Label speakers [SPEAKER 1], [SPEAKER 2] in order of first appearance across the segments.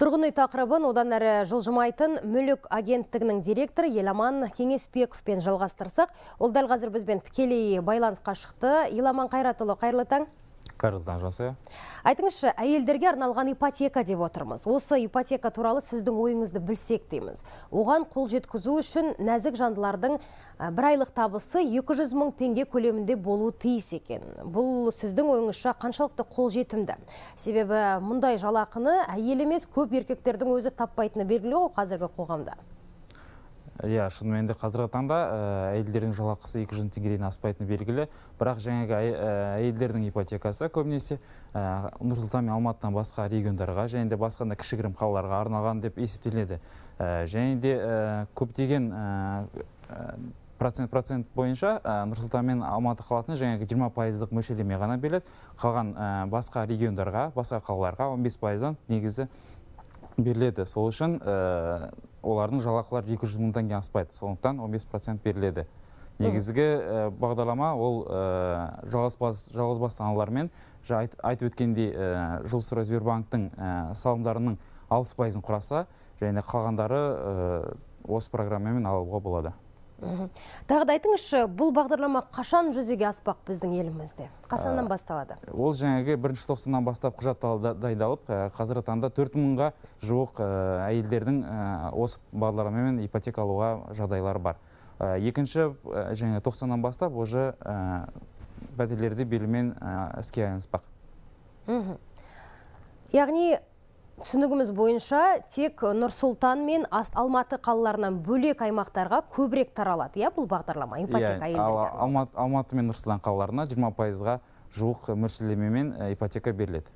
[SPEAKER 1] Тұрғын үй тақырыбын одан әрі жылжымайтын мүлік агенттігінің директоры Еламан Кеңесбековпен жалғастырсақ, ол дәл қазір бізбен тікелей байланысқа шықты. Еламан Қайратұлы, қайырлы таң
[SPEAKER 2] қайырлы жасай
[SPEAKER 1] айтыңызшы әйелдерге арналған ипотека деп отырмыз осы ипотека туралы сіздің ойыңызды білсек дейміз оған қол жеткізу үшін нәзік жандылардың бір айлық табысы 200 мың теңге көлемінде болуы тиіс екен бұл сіздің ойыңызша қаншалықты қол жетімді. себебі мұндай жалақыны әйел емес көп еркектердің өзі таппайтыны белгілі ғой қазіргі қоғамда
[SPEAKER 2] иә шынымен де қазіргі таңда э, әйелдердің жалақысы екі жүз мың теңгеден аспайтыны белгілі бірақ жаңағы э, әйелдердің ипотекасы көбінесе ә, э, нұр сұлтан мен алматыдан басқа региондарға және де басқа да кішігірім қалаларға арналған деп есептеледі ә, және де көптеген процент процент бойынша ә, нұр сұлтан мен алматы қаласына жаңағы жиырма пайыздық мөлшерлеме ғана беріледі қалған басқа региондарға басқа қалаларға 15 пайыздан негізі беріледі сол үшін олардың жалақылары екі жүз мың теңге аспайды сондықтан 15 процент беріледі негізгі ә, бағдарлама ол ә, жалғызбасты аналар мен айтып өткендей ә, Сбербанктың салымдарының алпыс пайызын құраса және қалғандары ә, осы программамен алуға болады тағы
[SPEAKER 1] да айтыңызшы бұл бағдарлама қашан жүзеге аспақ біздің елімізде қашаннан ә, басталады
[SPEAKER 2] ол жаңағы бірінші тоқсаннан бастап құжат дайындалып ә, қазіргі таңда төрт мыңға жуық ә, әйелдердің осы бағдарламамен ипотека алуға жағдайлары бар екінші жаңа тоқсаннан бастап уже пәтерлерді белімен іске аспақ
[SPEAKER 1] яғни түсінігіміз бойынша тек э, нұр сұлтан мен алматы қалаларынан бөлек аймақтарға көбірек таралады иә бұл бағдарлама иә, ипотека иә
[SPEAKER 2] алматы, мен нұр сұлтан қалаларына жиырма пайызға жуық э, мөлшерлемемен э, ипотека беріледі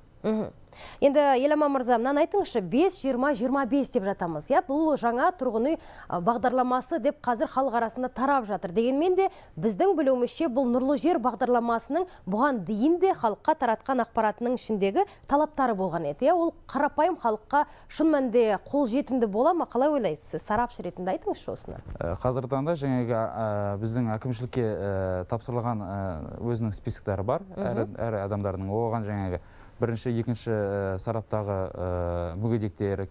[SPEAKER 1] енді Елама мырза мынаны айтыңызшы бес жиырма деп жатамыз иә, бұл жаңа тұрғын үй бағдарламасы деп қазір халық арасында тарап жатыр дегенмен де біздің білуімізше бұл нұрлы жер бағдарламасының бұған дейін де халыққа таратқан ақпаратының ішіндегі талаптары болған еді иә, ол қарапайым халыққа шын қол жетімді бола ма қалай ойлайсыз сарапшы ретінде айтыңызшы осыны
[SPEAKER 2] э, қазіргі таңда біздің әкімшілікке э, э, өзінің списоктары бар әр адамдардың оған жаңағы бірінші екінші э, сараптағы э, мүгедектер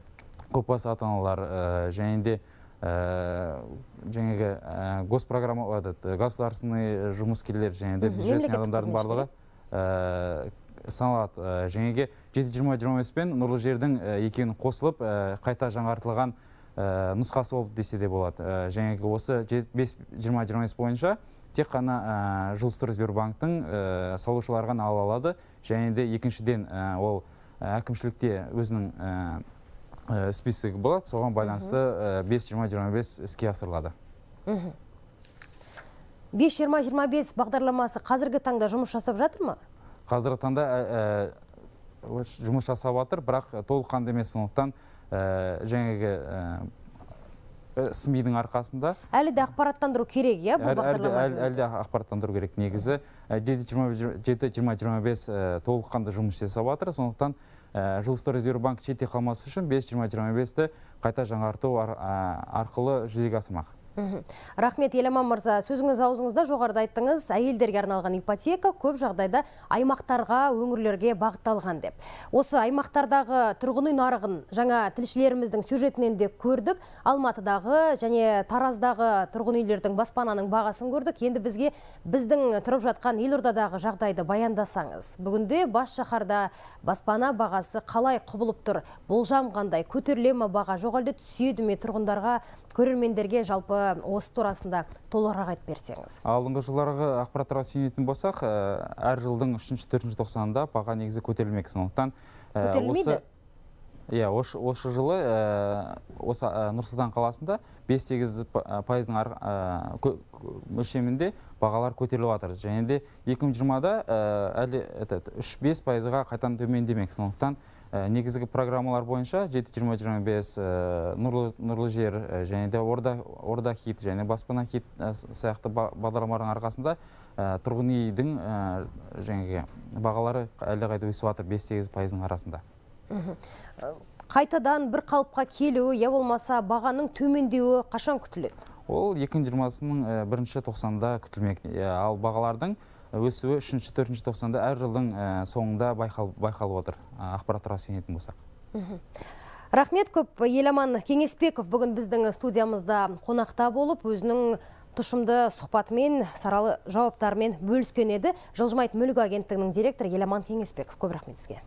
[SPEAKER 2] көпбасы ата аналар э, және де жаңағы госпрограмма этот государственный жұмыскерлер және де бюджеттік адамдардың барлығы саналады жаңағы жеті жиырма жиырма бес пен нұрлы жердің екеуін қосылып қайта жаңартылған Э, нұсқасы болып десе де болады ә, жаңағы осы жиырма жиырма бес бойынша тек қана ә, жылыстыр сбербанктың ә, салушыларға ала алады және де екіншіден ол әкімшілікте өзінің ә, списогі болады соған байланысты бес жиырма жиырма бес іске асырылады
[SPEAKER 1] бес жиырма жиырма бес бағдарламасы қазіргі таңда жұмыс жасап жатыр ма
[SPEAKER 2] қазіргі таңда жұмыс жасап жатыр бірақ толыққанды емес сондықтан Э, жаңағы э, дің арқасында
[SPEAKER 1] әлі де ақпараттандыру керек иә бұл бағдарлама әлі,
[SPEAKER 2] де ақпараттандыру керек негізі э, жеті жиырма жиырма бес толыққанды жұмыс жасап жатыр сондықтан жылстой резервбанк шетте қалмас үшін бес жиырма жиырма қайта жаңарту арқылы жүзеге асырмақ
[SPEAKER 1] рахмет Елеман мырза сөзіңіз аузыңызда жоғарыда айттыңыз әйелдерге арналған ипотека көп жағдайда аймақтарға өңірлерге бағытталған деп осы аймақтардағы тұрғын үй нарығын жаңа тілшілеріміздің сюжетінен де көрдік алматыдағы және тараздағы тұрғын үйлердің баспананың бағасын көрдік енді бізге біздің тұрып жатқан елордадағы жағдайды баяндасаңыз бүгінде бас шаһарда баспана бағасы қалай құбылып тұр болжам қандай көтеріле баға жоқ әлде түседі ме тұрғындарға көрермендерге жалпы осы турасында толығырақ айтып берсеңіз
[SPEAKER 2] алдыңғы жылдарғы ақпараттарға сүйенетін болсақ э, әр жылдың үшінші төртінші тоқсанында баға негізі көтерілмек сондықтан э, көтерілмейді иә осы, осы жылы э, осы нұр сұлтан қаласында бес сегіз пайыздың мөлшемінде бағалар көтеріліп жатыр және де екі мың жиырмада әлі үш бес пайызға қайтадан төмендемек сондықтан Э, негізгі программалар бойынша жеті жиырма жиырма бес э, нұрлы жер э, және де орда, орда хит және баспана хит сияқты бағдарламалардың арқасында тұрғын үйдің жаңағы бағалары әлдеқайда өсіп жатыр бес сегіз пайыздың арасында
[SPEAKER 1] қайтадан бір қалыпқа келуі я иә болмаса бағаның төмендеуі қашан күтіледі
[SPEAKER 2] ол екі мың жиырмасының бірінші тоқсанында күтілмек иә, ал бағалардың өсуі үшінші төртінші тоқсанда әр жылдың ә, соңында байқалып отыр ақпараттарға сүйенетін
[SPEAKER 1] болсақ рахмет көп еламан кеңесбеков бүгін біздің студиямызда қонақта болып өзінің тұшымды сұхбатымен саралы жауаптарымен бөліскен еді жылжымайтын мүлік агенттігінің директоры еламан кеңесбеков көп рахмет сізге